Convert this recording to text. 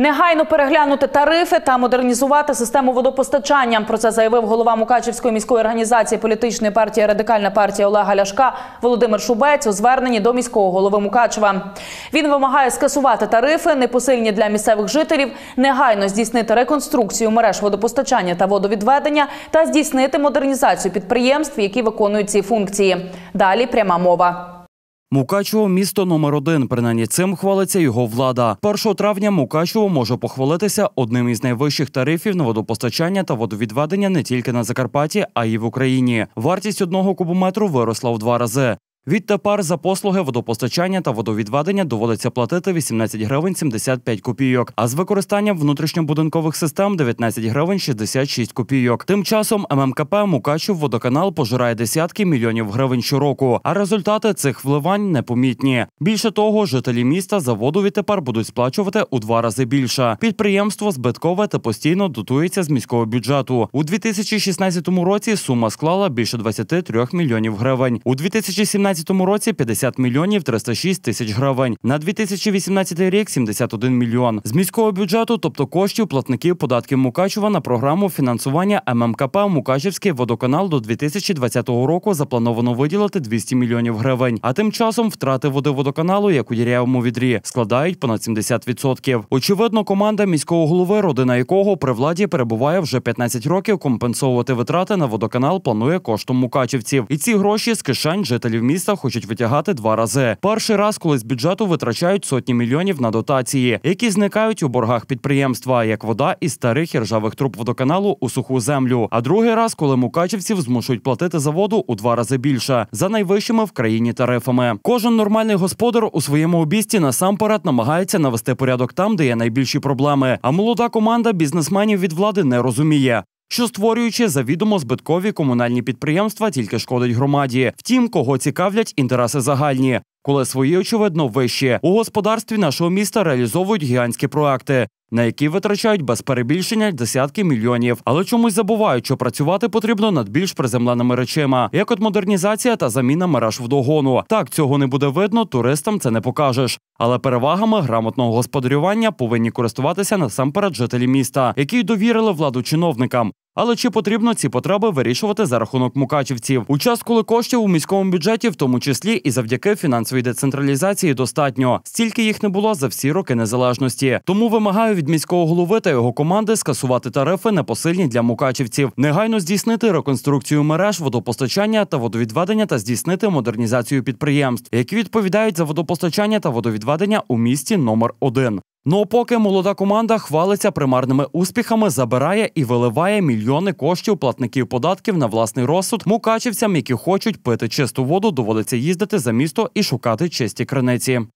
Негайно переглянути тарифи та модернізувати систему водопостачання. Про це заявив голова Мукачівської міської організації політичної партії Радикальна партія Олега Ляшка Володимир Шубець у зверненні до міського голови Мукачева. Він вимагає скасувати тарифи, непосильні для місцевих жителів, негайно здійснити реконструкцію мереж водопостачання та водовідведення та здійснити модернізацію підприємств, які виконують ці функції. Далі пряма мова. Мукачево місто номер один. Принаймні цим хвалиться його влада. 1 травня Мукачево може похвалитися одним із найвищих тарифів на водопостачання та водовідведення не тільки на Закарпатті, а й в Україні. Вартість одного кубометру виросла в два рази. Відтепер за послуги водопостачання та водовідведення доводиться платити 18 гривень 75 копійок, а з використанням внутрішньобудинкових систем 19 гривень 66 копійок. Тим часом ММКП Мукачів водоканал пожирає десятки мільйонів гривень щороку, а результати цих вливань непомітні. Більше того, жителі міста за воду відтепер будуть сплачувати у два рази більше. Підприємство збиткове та постійно дотується з міського бюджету. У 2016 році сума склала більше 23 мільйонів гривень. У 2017 2017 році 50 мільйонів 306 тисяч гривень. На 2018 рік 71 мільйон. З міського бюджету, тобто коштів платників податків Мукачева на програму фінансування ММКП Мукачевський водоканал до 2020 року заплановано виділити 200 мільйонів гривень. А тим часом втрати води водоканалу, як у дірявому відрі, складають понад 70%. Очевидно, команда міського голови, родина якого при владі перебуває вже 15 років, компенсовувати витрати на водоканал планує коштом мукачівців. І ці гроші з кишень жителів міста міста хочуть витягати два рази. Перший раз, коли з бюджету витрачають сотні мільйонів на дотації, які зникають у боргах підприємства, як вода із старих і ржавих труб водоканалу у суху землю. А другий раз, коли мукачівців змушують платити за воду у два рази більше за найвищими в країні тарифами. Кожен нормальний господар у своєму обісті насамперед намагається навести порядок там, де є найбільші проблеми. А молода команда бізнесменів від влади не розуміє що створюючи завідомо збиткові комунальні підприємства, тільки шкодить громаді. Втім, кого цікавлять інтереси загальні, коли свої очевидно вищі у господарстві нашого міста реалізовують гігантські проекти, на які витрачають без перебільшення десятки мільйонів, але чомусь забувають, що працювати потрібно над більш приземленими речима, як от модернізація та заміна мереж вдогону. Так цього не буде видно, туристам це не покажеш. Але перевагами грамотного господарювання повинні користуватися насамперед жителі міста, які й довірили владу чиновникам. Але чи потрібно ці потреби вирішувати за рахунок мукачівців? У час, коли коштів у міському бюджеті, в тому числі і завдяки фінансовій децентралізації, достатньо стільки їх не було за всі роки незалежності. Тому вимагаю від міського голови та його команди скасувати тарифи непосильні для мукачівців, негайно здійснити реконструкцію мереж водопостачання та водовідведення та здійснити модернізацію підприємств, які відповідають за водопостачання та водовідведення у місті номер 1 Ну поки молода команда хвалиться примарними успіхами, забирає і виливає мільйони коштів платників податків на власний розсуд. Мукачівцям, які хочуть пити чисту воду, доводиться їздити за місто і шукати чисті криниці.